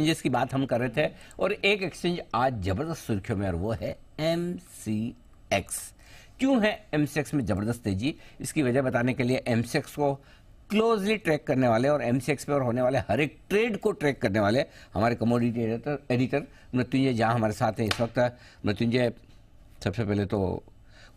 की बात हम कर रहे थे और एक एक्सचेंज आज जबरदस्त सुर्खियों में और वो है एम सी एक्स क्यों है एम में जबरदस्त तेजी इसकी वजह बताने के लिए एम को क्लोजली ट्रैक करने वाले और एम पे और होने वाले हर एक ट्रेड को ट्रैक करने वाले हमारे कमोडिटी एडिटर एडिटर मृत्युंजय जहाँ हमारे साथ हैं इस वक्त मृत्युंजय सबसे पहले तो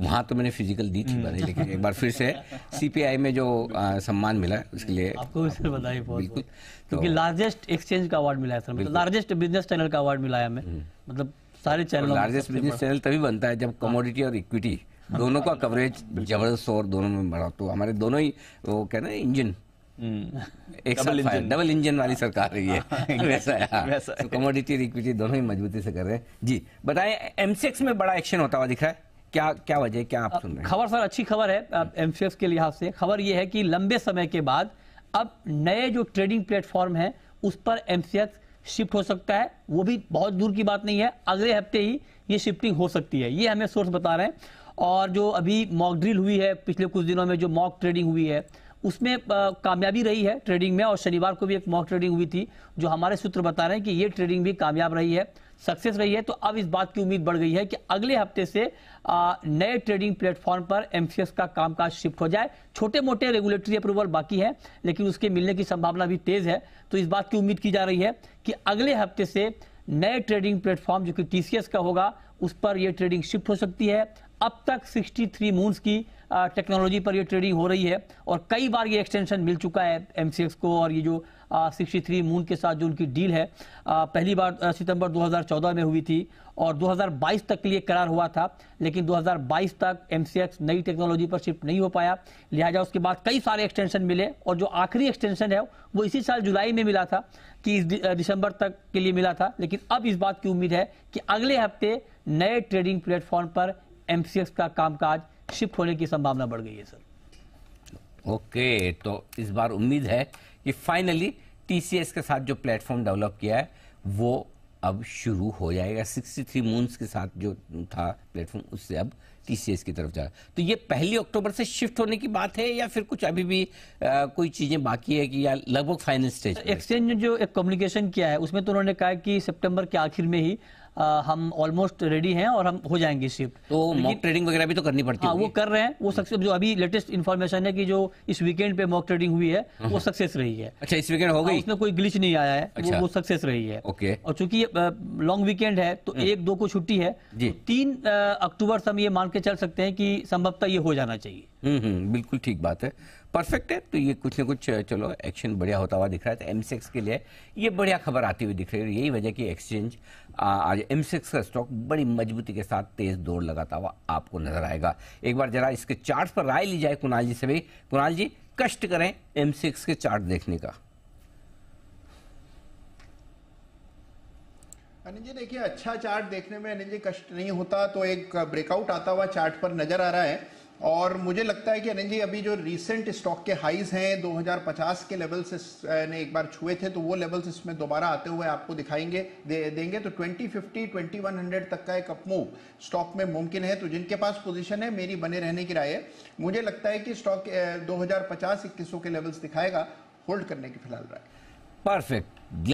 वहाँ तो मैंने फिजिकल दी थी बधाई लेकिन एक बार फिर से सीपीआई में जो आ, सम्मान मिला उसके लिए आपको सर बधाई बहुत बिल्कुल क्योंकि तो, लार्जेस्ट एक्सचेंज का अवार्ड मिला है सर मतलब लार्जेस्ट बिजनेस चैनल का अवार्ड मिला है हमें हम्म। मतलब सारे चैनल लार्जेस्ट बिजनेस चैनल तभी बनता है जब कमोडिटी और इक्विटी हाँ। दोनों का कवरेज जबरदस्त और दोनों में बढ़ा तो हमारे दोनों ही वो कहना इंजन हम्म। एक डबल इंजन डबल इंजन वाली सरकार रही है हाँ, वैसा है कमोडिटी हाँ। इक्विटी दोनों ही मजबूती से कर रहे हैं जी बताएं एमसीएक्स में बड़ा एक्शन होता हुआ दिख रहा है क्या क्या वजह क्या आप सुन रहे हैं खबर सर अच्छी खबर है एम के लिहाज से खबर यह है कि लंबे समय के बाद अब नए जो ट्रेडिंग प्लेटफॉर्म है उस पर एम शिफ्ट हो सकता है वो भी बहुत दूर की बात नहीं है अगले हफ्ते ही ये शिफ्टिंग हो सकती है ये हमें सोर्स बता रहे हैं और जो अभी मॉक ड्रिल हुई है पिछले कुछ दिनों में जो मॉक ट्रेडिंग हुई है उसमें कामयाबी रही है ट्रेडिंग में और शनिवार को भी एक मॉक ट्रेडिंग हुई थी जो हमारे सूत्र बता रहे हैं कि ये ट्रेडिंग भी कामयाब रही है सक्सेस रही है तो अब इस बात की उम्मीद बढ़ गई है कि अगले हफ्ते से नए ट्रेडिंग प्लेटफॉर्म पर एमसीएस का कामकाज शिफ्ट हो जाए छोटे मोटे रेगुलेटरी अप्रूवल बाकी है लेकिन उसके मिलने की संभावना भी तेज है तो इस बात की उम्मीद की जा रही है कि अगले हफ्ते से नए ट्रेडिंग प्लेटफॉर्म जो कि टीसीएस का होगा उस पर यह ट्रेडिंग शिफ्ट हो सकती है अब तक 63 मून्स की टेक्नोलॉजी पर यह ट्रेडिंग हो रही है और कई बार ये एक्सटेंशन मिल चुका है एमसीएक्स को और ये जो सिक्सटी थ्री मून के साथ जो उनकी डील है आ, पहली बार सितंबर 2014 में हुई थी और 2022 तक के लिए करार हुआ था लेकिन 2022 तक एम नई टेक्नोलॉजी पर शिफ्ट नहीं हो पाया लिहाजा उसके बाद कई सारे एक्सटेंशन मिले और जो आखिरी एक्सटेंशन है वो इसी साल जुलाई में मिला था कि इस दिसंबर तक के लिए मिला था लेकिन अब इस बात की उम्मीद है कि अगले हफ्ते नए ट्रेडिंग प्लेटफॉर्म पर एम का कामकाज शिफ्ट होने की संभावना बढ़ गई है सर ओके तो इस बार उम्मीद है कि फाइनली टीसीएस के साथ जो प्लेटफॉर्म डेवलप किया है वो अब शुरू हो जाएगा 63 मून्स के साथ जो था प्लेटफॉर्म उससे अब टीसीएस की तरफ जा रहा है तो ये पहली अक्टूबर से शिफ्ट होने की बात है या फिर कुछ अभी भी आ, कोई चीज़ें बाकी है कि या लगभग फाइनल स्टेज एक्सचेंज ने जो एक कम्युनिकेशन किया है उसमें तो उन्होंने कहा कि सितंबर के आखिर में ही हम ऑलमोस्ट रेडी हैं और हम हो जाएंगे शिफ्ट तो मॉक ट्रेडिंग वगैरह भी तो करनी पड़ती है हाँ, वो कर रहे हैं वो सक्सेस जो अभी लेटेस्ट इन्फॉर्मेशन है कि जो इस वीकेंड पे मॉक ट्रेडिंग हुई है वो सक्सेस हाँ। रही है अच्छा इस वीकेंड हो हाँ, गई इसमें कोई ग्लिच नहीं आया है अच्छा। वो, वो सक्सेस रही है ओके और चूंकि लॉन्ग वीकेंड है तो एक दो को छुट्टी है तो तीन अक्टूबर से हम ये मान के चल सकते हैं कि संभवतः ये हो जाना चाहिए हम्म, हम्म बिल्कुल ठीक बात है परफेक्ट है तो ये कुछ ना कुछ चलो एक्शन बढ़िया होता हुआ दिख रहा है तो एम के लिए ये बढ़िया खबर आती हुई दिख रही है यही वजह कि एक्सचेंज आज एम का स्टॉक बड़ी मजबूती के साथ तेज दौड़ लगाता हुआ आपको नजर आएगा एक बार जरा इसके चार्ट पर राय ली जाए कुणाल जी से भी कुणाल जी कष्ट करें एम के चार्ट देखने का अनिल जी देखिए अच्छा चार्ट देखने में अनिल जी कष्ट नहीं होता तो एक ब्रेकआउट आता हुआ चार्ट पर नजर आ रहा है और मुझे लगता है कि अनिल जी अभी जो रीसेंट स्टॉक के हाइज हैं 2050 के लेवल से ने एक बार छुए थे तो वो लेवल्स इसमें दोबारा आते हुए आपको दिखाएंगे दे, देंगे तो 2050 2100 तक का एक अपमूव स्टॉक में मुमकिन है तो जिनके पास पोजीशन है मेरी बने रहने की राय है मुझे लगता है कि स्टॉक दो हजार के लेवल्स दिखाएगा होल्ड करने की फिलहाल राय परफेक्ट